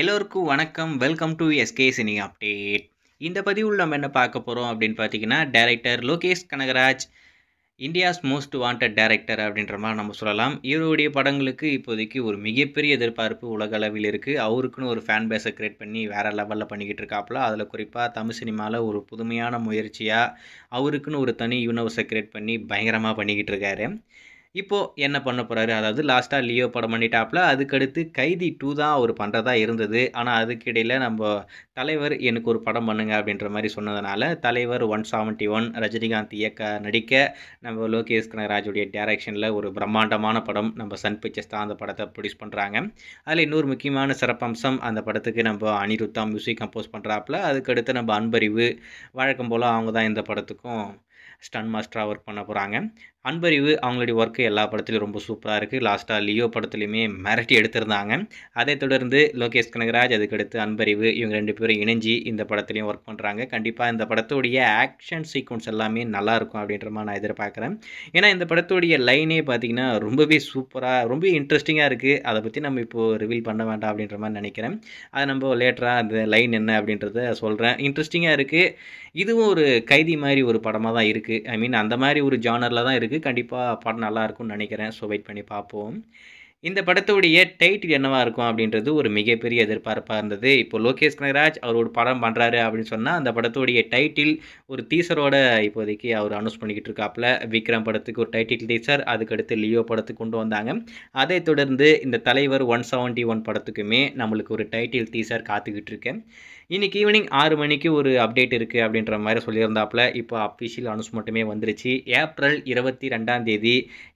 எல்லோருக்கும் வணக்கம் welcome to SK cine update இந்த பதிவில் நம்ம என்ன பார்க்க போகிறோம் அப்படின்னு பார்த்தீங்கன்னா director Lokesh Kanagaraj India's most wanted director அப்படின்ற மாதிரி நம்ம சொல்லலாம் இவருடைய படங்களுக்கு இப்போதைக்கு ஒரு மிகப்பெரிய எதிர்பார்ப்பு உலக அளவில் இருக்குது அவருக்குன்னு ஒரு ஃபேன் பேஸை க்ரியேட் பண்ணி வேறு லெவலில் பண்ணிக்கிட்டு இருக்காப்புல அதில் குறிப்பாக தமிழ் சினிமாவில் ஒரு புதுமையான முயற்சியாக அவருக்குன்னு ஒரு தனி யூனிவர்ஸை க்ரியேட் பண்ணி பயங்கரமாக பண்ணிக்கிட்டு இருக்காரு இப்போது என்ன பண்ண போகிறாரு அதாவது லாஸ்ட்டாக லியோ படம் பண்ணிட்டாப்புல அதுக்கடுத்து கைதி டூ தான் அவர் பண்ணுறதா இருந்தது ஆனால் அதுக்கிடையில் நம்ம தலைவர் எனக்கு ஒரு படம் பண்ணுங்க அப்படின்ற மாதிரி சொன்னதுனால தலைவர் ஒன் செவன்ட்டி ஒன் ரஜினிகாந்த் இயக்க நடிக்க நம்ம லோகேஷ் கனகராஜுடைய டேரக்ஷனில் ஒரு பிரம்மாண்டமான படம் நம்ம சன் பிக்சர்ஸ் தான் அந்த படத்தை ப்ரொடியூஸ் பண்ணுறாங்க அதில் இன்னொரு முக்கியமான சிறப்பம்சம் அந்த படத்துக்கு நம்ம அனிருத்தா மியூசிக் கம்போஸ் பண்ணுறாப்புல அதுக்கடுத்து நம்ம அன்பறிவு வழக்கம் போல் அவங்க தான் இந்த படத்துக்கும் ஸ்டன் மாஸ்டராக ஒர்க் பண்ண போகிறாங்க அன்பறிவு அவங்களுடைய ஒர்க்கு எல்லா படத்துலையும் ரொம்ப சூப்பராக இருக்குது லாஸ்ட்டாக லியோ படத்துலையுமே மிரட்டி எடுத்திருந்தாங்க அதை தொடர்ந்து லோகேஷ் கனகராஜ் அதுக்கடுத்து அன்பறிவு இவங்க ரெண்டு பேரும் இணைஞ்சி இந்த படத்துலையும் ஒர்க் பண்ணுறாங்க கண்டிப்பாக இந்த படத்துடைய ஆக்ஷன் சீக்வன்ஸ் எல்லாமே நல்லாயிருக்கும் அப்படின்ற மாதிரி நான் எதிர்பார்க்குறேன் ஏன்னா இந்த படத்துடைய லைனே பார்த்திங்கன்னா ரொம்பவே சூப்பராக ரொம்ப இன்ட்ரெஸ்டிங்காக இருக்குது அதை பற்றி நம்ம இப்போது ரிவீல் பண்ண வேண்டாம் அப்படின்ற மாதிரி நினைக்கிறேன் அதை நம்ம லேட்டராக அந்த லைன் என்ன அப்படின்றத சொல்கிறேன் இன்ட்ரெஸ்டிங்காக இருக்குது இதுவும் ஒரு கைதி மாதிரி ஒரு படமாக தான் தான் இருக்குது ஐ மீன் அந்த மாதிரி ஒரு ஜானரில் தான் இருக்குது கண்டிப்பாக படம் நல்லாயிருக்கும்னு நினைக்கிறேன் ஸோ வெயிட் பண்ணி பார்ப்போம் இந்த படத்துடைய டைட்டில் என்னவாக இருக்கும் அப்படின்றது ஒரு மிகப்பெரிய எதிர்பார்ப்பாக இருந்தது இப்போ லோகேஷ் கனகராஜ் அவர் ஒரு படம் பண்ணுறாரு அப்படின்னு சொன்னால் அந்த படத்துடைய டைட்டில் ஒரு டீசரோட இப்போதைக்கு அவர் அனௌன்ஸ் பண்ணிக்கிட்டு இருக்காப்புல விக்ரம் படத்துக்கு ஒரு டைட்டில் டீசர் அதுக்கடுத்து லியோ படத்துக்கு கொண்டு வந்தாங்க அதை தொடர்ந்து இந்த தலைவர் ஒன் செவன்ட்டி ஒன் படத்துக்குமே நம்மளுக்கு ஒரு டைட்டில் டீசர் காத்துக்கிட்டு இருக்கேன் இன்றைக்கி ஈவினிங் ஆறு மணிக்கு ஒரு அப்டேட் இருக்குது அப்படின்ற மாதிரி சொல்லியிருந்தாப்புல இப்போ அஃபிஷியல் அனௌன்ஸ்மெண்ட்டுமே வந்துருச்சு ஏப்ரல் இருபத்தி ரெண்டாம் தேதி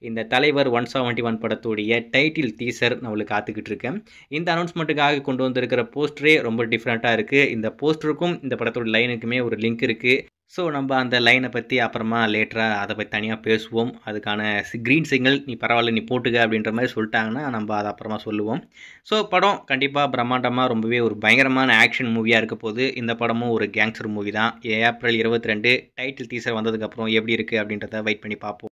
இந்த தலைவர் ஒன் செவன்ட்டி ஒன் படத்துடைய டைட்டில் டீசர் நம்மளுக்கு காத்துக்கிட்டு இருக்கேன் இந்த அனௌன்ஸ்மெண்ட்டுக்காக கொண்டு வந்திருக்கிற போஸ்டரே ரொம்ப டிஃப்ரெண்ட்டாக இருக்குது இந்த போஸ்டருக்கும் இந்த படத்தோட லைனுக்குமே ஒரு லிங்க் இருக்குது ஸோ நம்ம அந்த லைனை பற்றி அப்புறமா லேட்டராக அதை பற்றி தனியாக பேசுவோம் அதுக்கான க்ரீன் சிக்னல் நீ பரவாயில்ல நீ போட்டுக்க அப்படின்ற மாதிரி சொல்லிட்டாங்கன்னா நம்ம அதை அப்புறமா சொல்லுவோம் ஸோ படம் கண்டிப்பாக பிரம்மாண்டமாக ரொம்பவே ஒரு பயங்கரமான ஆக்ஷன் மூவியாக இருக்க போது இந்த படமும் ஒரு கேங்ஸ்டர் மூவி தான் ஏப்ரல் இருபத்தி ரெண்டு டைட்டில் டீசர் வந்ததுக்கப்புறம் எப்படி இருக்குது அப்படின்றத வெயிட் பண்ணி பார்ப்போம்